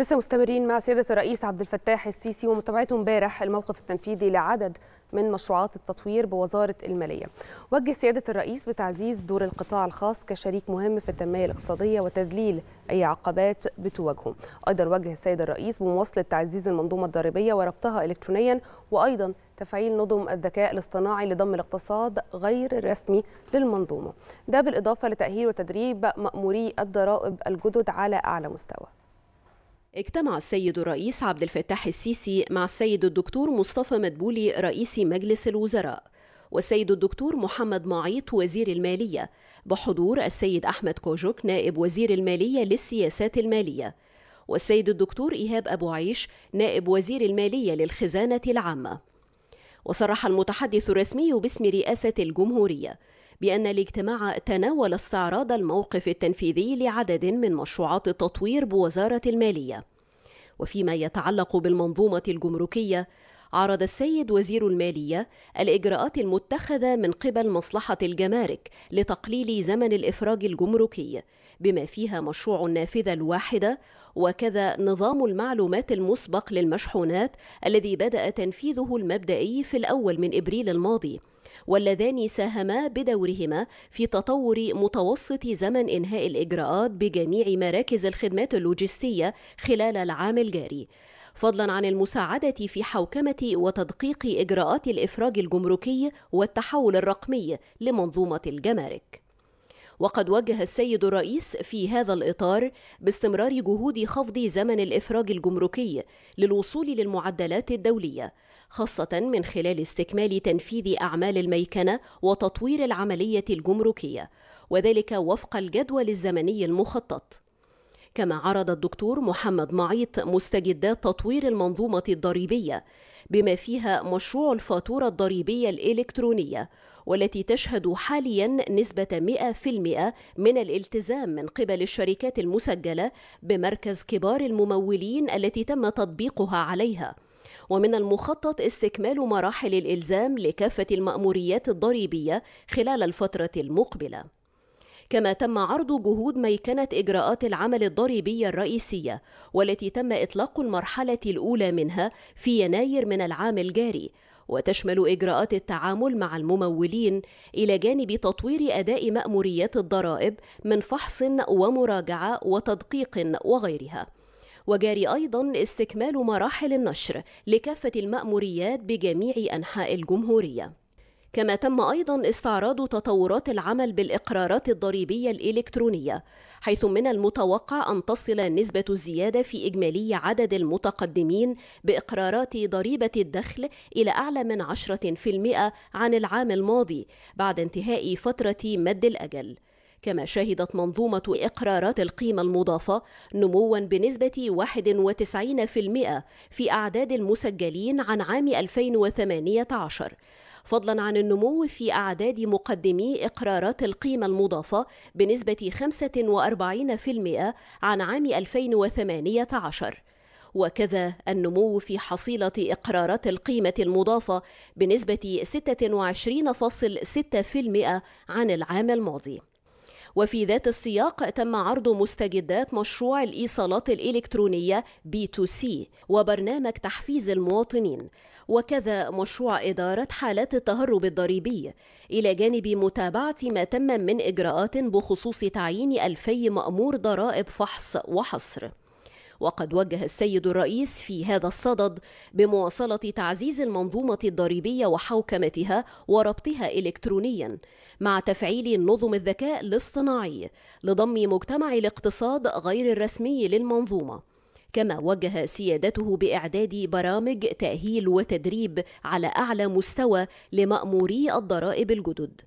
لسه مستمرين مع سياده الرئيس عبد الفتاح السيسي ومتابعته امبارح الموقف التنفيذي لعدد من مشروعات التطوير بوزاره الماليه. وجه سياده الرئيس بتعزيز دور القطاع الخاص كشريك مهم في التنميه الاقتصاديه وتذليل اي عقبات بتواجهه. ايضا وجه السيد الرئيس بمواصله تعزيز المنظومه الضريبيه وربطها الكترونيا وايضا تفعيل نظم الذكاء الاصطناعي لضم الاقتصاد غير الرسمي للمنظومه. ده بالاضافه لتاهيل وتدريب ماموري الضرائب الجدد على اعلى مستوى. اجتمع السيد الرئيس عبد الفتاح السيسي مع السيد الدكتور مصطفى مدبولي رئيس مجلس الوزراء والسيد الدكتور محمد معيط وزير المالية بحضور السيد أحمد كوجوك نائب وزير المالية للسياسات المالية والسيد الدكتور إيهاب أبو عيش نائب وزير المالية للخزانة العامة وصرح المتحدث الرسمي باسم رئاسة الجمهورية بأن الاجتماع تناول استعراض الموقف التنفيذي لعدد من مشروعات التطوير بوزارة المالية وفيما يتعلق بالمنظومة الجمركية عرض السيد وزير المالية الإجراءات المتخذة من قبل مصلحة الجمارك لتقليل زمن الإفراج الجمركي بما فيها مشروع النافذة الواحدة وكذا نظام المعلومات المسبق للمشحونات الذي بدأ تنفيذه المبدئي في الأول من إبريل الماضي واللذان ساهما بدورهما في تطور متوسط زمن إنهاء الإجراءات بجميع مراكز الخدمات اللوجستية خلال العام الجاري فضلا عن المساعدة في حوكمة وتدقيق إجراءات الإفراج الجمركي والتحول الرقمي لمنظومة الجمارك وقد وجه السيد الرئيس في هذا الإطار باستمرار جهود خفض زمن الإفراج الجمركي للوصول للمعدلات الدولية خاصة من خلال استكمال تنفيذ أعمال الميكنة وتطوير العملية الجمركية وذلك وفق الجدول الزمني المخطط كما عرض الدكتور محمد معيط مستجدات تطوير المنظومة الضريبية بما فيها مشروع الفاتورة الضريبية الإلكترونية والتي تشهد حاليا نسبة 100% من الالتزام من قبل الشركات المسجلة بمركز كبار الممولين التي تم تطبيقها عليها ومن المخطط استكمال مراحل الإلزام لكافة المأموريات الضريبية خلال الفترة المقبلة كما تم عرض جهود ميكنة إجراءات العمل الضريبية الرئيسية والتي تم إطلاق المرحلة الأولى منها في يناير من العام الجاري وتشمل إجراءات التعامل مع الممولين إلى جانب تطوير أداء مأموريات الضرائب من فحص ومراجعة وتدقيق وغيرها وجاري أيضا استكمال مراحل النشر لكافة المأموريات بجميع أنحاء الجمهورية كما تم أيضا استعراض تطورات العمل بالإقرارات الضريبية الإلكترونية حيث من المتوقع أن تصل نسبة الزيادة في إجمالي عدد المتقدمين بإقرارات ضريبة الدخل إلى أعلى من 10% عن العام الماضي بعد انتهاء فترة مد الأجل كما شهدت منظومة إقرارات القيمة المضافة نموا بنسبة 91% في أعداد المسجلين عن عام 2018 فضلا عن النمو في أعداد مقدمي إقرارات القيمة المضافة بنسبة 45% عن عام 2018 وكذا النمو في حصيلة إقرارات القيمة المضافة بنسبة 26.6% عن العام الماضي وفي ذات السياق تم عرض مستجدات مشروع الإيصالات الإلكترونية بي تو سي وبرنامج تحفيز المواطنين وكذا مشروع إدارة حالات التهرب الضريبي إلى جانب متابعة ما تم من إجراءات بخصوص تعيين ألفي مأمور ضرائب فحص وحصر وقد وجه السيد الرئيس في هذا الصدد بمواصلة تعزيز المنظومة الضريبية وحوكمتها وربطها إلكترونيا مع تفعيل نظم الذكاء الاصطناعي لضم مجتمع الاقتصاد غير الرسمي للمنظومه كما وجه سيادته باعداد برامج تاهيل وتدريب على اعلى مستوى لماموري الضرائب الجدد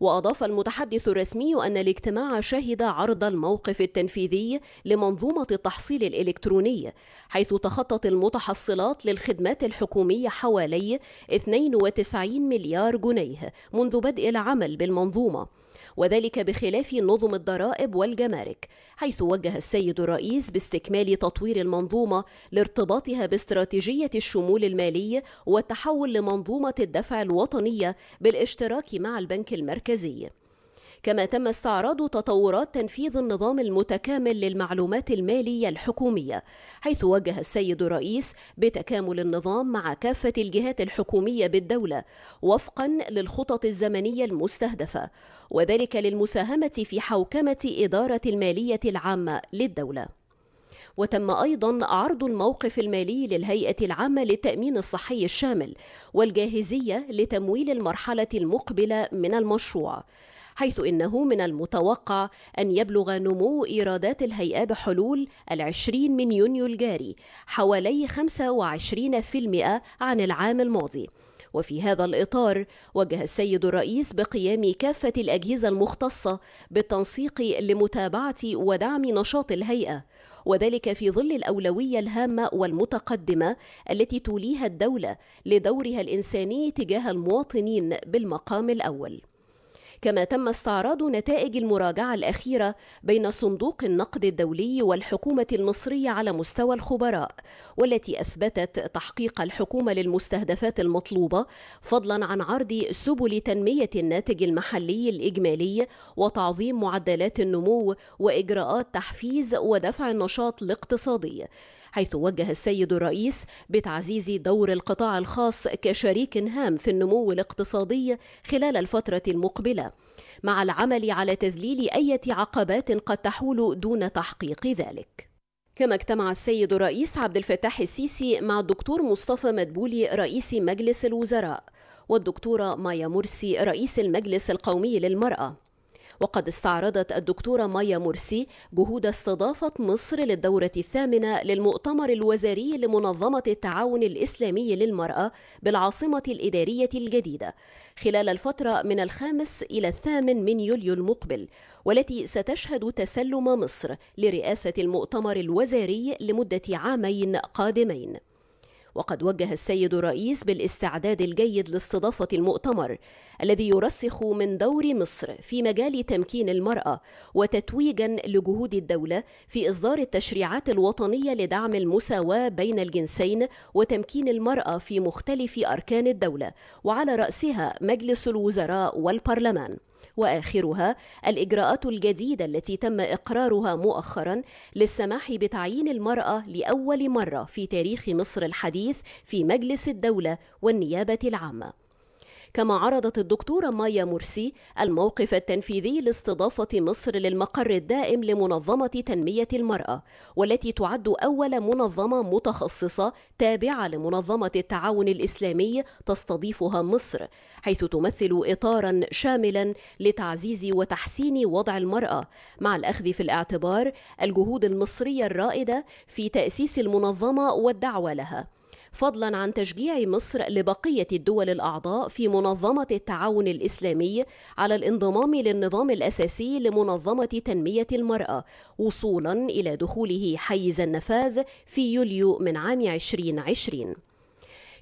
وأضاف المتحدث الرسمي أن الاجتماع شهد عرض الموقف التنفيذي لمنظومة التحصيل الإلكتروني حيث تخطت المتحصلات للخدمات الحكومية حوالي 92 مليار جنيه منذ بدء العمل بالمنظومة وذلك بخلاف نظم الضرائب والجمارك حيث وجه السيد الرئيس باستكمال تطوير المنظومة لارتباطها باستراتيجية الشمول المالي والتحول لمنظومة الدفع الوطنية بالاشتراك مع البنك المركزي كما تم استعراض تطورات تنفيذ النظام المتكامل للمعلومات المالية الحكومية حيث وجه السيد الرئيس بتكامل النظام مع كافة الجهات الحكومية بالدولة وفقا للخطط الزمنية المستهدفة وذلك للمساهمة في حوكمة إدارة المالية العامة للدولة وتم ايضا عرض الموقف المالي للهيئه العامه للتامين الصحي الشامل والجاهزيه لتمويل المرحله المقبله من المشروع حيث إنه من المتوقع أن يبلغ نمو إيرادات الهيئة بحلول العشرين من يونيو الجاري حوالي 25% عن العام الماضي وفي هذا الإطار وجه السيد الرئيس بقيام كافة الأجهزة المختصة بالتنسيق لمتابعة ودعم نشاط الهيئة وذلك في ظل الأولوية الهامة والمتقدمة التي توليها الدولة لدورها الإنساني تجاه المواطنين بالمقام الأول كما تم استعراض نتائج المراجعة الأخيرة بين صندوق النقد الدولي والحكومة المصرية على مستوى الخبراء والتي أثبتت تحقيق الحكومة للمستهدفات المطلوبة فضلا عن عرض سبل تنمية الناتج المحلي الإجمالي وتعظيم معدلات النمو وإجراءات تحفيز ودفع النشاط الاقتصادي حيث وجه السيد الرئيس بتعزيز دور القطاع الخاص كشريك هام في النمو الاقتصادي خلال الفترة المقبلة مع العمل على تذليل أي عقبات قد تحول دون تحقيق ذلك كما اجتمع السيد الرئيس عبد الفتاح السيسي مع الدكتور مصطفى مدبولي رئيس مجلس الوزراء والدكتورة مايا مرسي رئيس المجلس القومي للمرأة وقد استعرضت الدكتورة مايا مرسي جهود استضافة مصر للدورة الثامنة للمؤتمر الوزاري لمنظمة التعاون الإسلامي للمرأة بالعاصمة الإدارية الجديدة خلال الفترة من الخامس إلى الثامن من يوليو المقبل والتي ستشهد تسلم مصر لرئاسة المؤتمر الوزاري لمدة عامين قادمين وقد وجه السيد الرئيس بالاستعداد الجيد لاستضافة المؤتمر الذي يرسخ من دور مصر في مجال تمكين المرأة وتتويجا لجهود الدولة في إصدار التشريعات الوطنية لدعم المساواة بين الجنسين وتمكين المرأة في مختلف أركان الدولة وعلى رأسها مجلس الوزراء والبرلمان واخرها الاجراءات الجديده التي تم اقرارها مؤخرا للسماح بتعيين المراه لاول مره في تاريخ مصر الحديث في مجلس الدوله والنيابه العامه كما عرضت الدكتورة مايا مرسي الموقف التنفيذي لاستضافة مصر للمقر الدائم لمنظمة تنمية المرأة والتي تعد أول منظمة متخصصة تابعة لمنظمة التعاون الإسلامي تستضيفها مصر حيث تمثل إطارا شاملا لتعزيز وتحسين وضع المرأة مع الأخذ في الاعتبار الجهود المصرية الرائدة في تأسيس المنظمة والدعوة لها فضلا عن تشجيع مصر لبقية الدول الأعضاء في منظمة التعاون الإسلامي على الانضمام للنظام الأساسي لمنظمة تنمية المرأة وصولا إلى دخوله حيز النفاذ في يوليو من عام 2020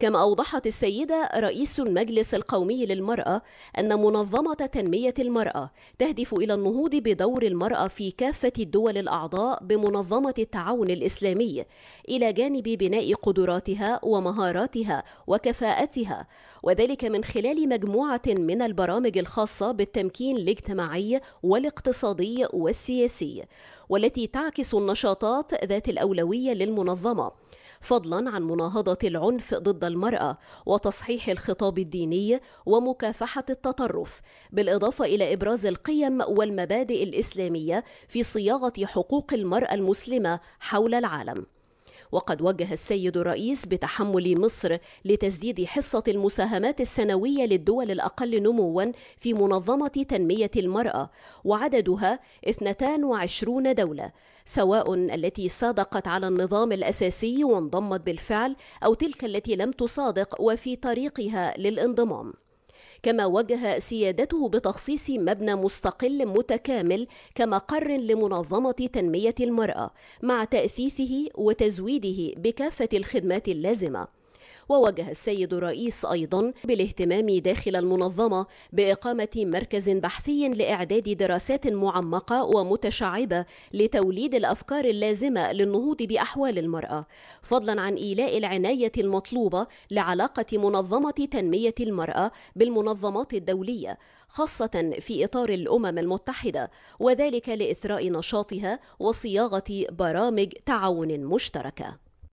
كما أوضحت السيدة رئيس المجلس القومي للمرأة أن منظمة تنمية المرأة تهدف إلى النهوض بدور المرأة في كافة الدول الأعضاء بمنظمة التعاون الإسلامي إلى جانب بناء قدراتها ومهاراتها وكفاءتها وذلك من خلال مجموعة من البرامج الخاصة بالتمكين الاجتماعي والاقتصادي والسياسي والتي تعكس النشاطات ذات الأولوية للمنظمة فضلا عن مناهضة العنف ضد المرأة وتصحيح الخطاب الديني ومكافحة التطرف بالإضافة إلى إبراز القيم والمبادئ الإسلامية في صياغة حقوق المرأة المسلمة حول العالم وقد وجه السيد الرئيس بتحمل مصر لتسديد حصة المساهمات السنوية للدول الأقل نموا في منظمة تنمية المرأة وعددها 22 دولة سواء التي صادقت على النظام الأساسي وانضمت بالفعل أو تلك التي لم تصادق وفي طريقها للانضمام كما وجه سيادته بتخصيص مبنى مستقل متكامل كمقر لمنظمة تنمية المرأة مع تأثيثه وتزويده بكافة الخدمات اللازمة ووجه السيد الرئيس أيضا بالاهتمام داخل المنظمة بإقامة مركز بحثي لإعداد دراسات معمقة ومتشعبة لتوليد الأفكار اللازمة للنهوض بأحوال المرأة فضلا عن إيلاء العناية المطلوبة لعلاقة منظمة تنمية المرأة بالمنظمات الدولية خاصة في إطار الأمم المتحدة وذلك لإثراء نشاطها وصياغة برامج تعاون مشتركة